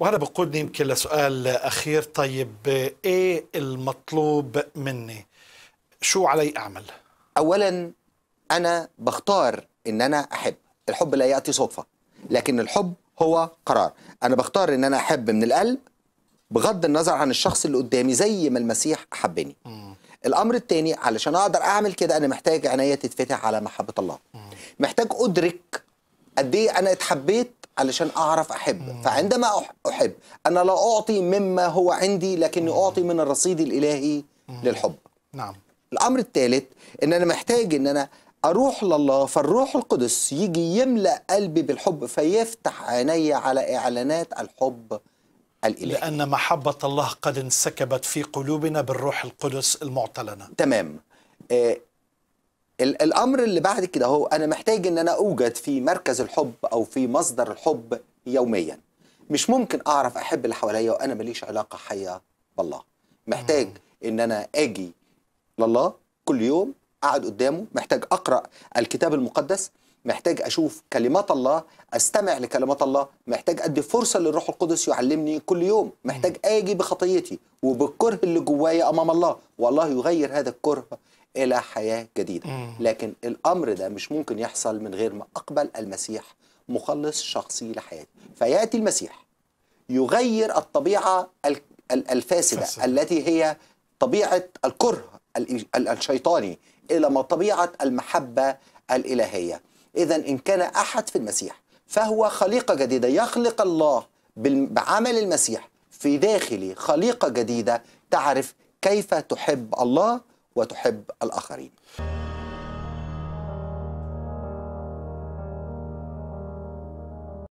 وهذا بقودني يمكن لسؤال أخير طيب إيه المطلوب مني شو علي أعمل أولا أنا بختار إن أنا أحب الحب لا يأتي صدفة لكن الحب هو قرار أنا بختار إن أنا أحب من القلب بغض النظر عن الشخص اللي قدامي زي ما المسيح أحبني الامر الثاني علشان اقدر اعمل كده انا محتاج عينيا تتفتح على محبه الله محتاج ادرك قد ايه انا اتحبيت علشان اعرف احب فعندما احب انا لا اعطي مما هو عندي لكني اعطي من الرصيد الالهي للحب نعم الامر الثالث ان انا محتاج ان انا اروح لله فالروح القدس يجي يملا قلبي بالحب فيفتح عيني على اعلانات الحب الالهي لان محبه الله قد انسكبت في قلوبنا بالروح القدس المعتلنه تمام آه، الامر اللي بعد كده هو انا محتاج ان انا اوجد في مركز الحب او في مصدر الحب يوميا مش ممكن اعرف احب اللي حواليا وانا ماليش علاقه حيه بالله محتاج ان انا اجي لله كل يوم اقعد قدامه محتاج اقرا الكتاب المقدس محتاج اشوف كلمات الله استمع لكلمات الله محتاج ادي فرصه للروح القدس يعلمني كل يوم محتاج اجي بخطيتي وبالكره اللي جوايا امام الله والله يغير هذا الكره إلى حياة جديدة لكن الأمر ده مش ممكن يحصل من غير ما أقبل المسيح مخلص شخصي لحياتي فيأتي المسيح يغير الطبيعة الفاسدة التي هي طبيعة الكره الشيطاني إلى ما طبيعة المحبة الإلهية إذا إن كان أحد في المسيح فهو خليقة جديدة يخلق الله بعمل المسيح في داخلي خليقة جديدة تعرف كيف تحب الله وتحب الآخرين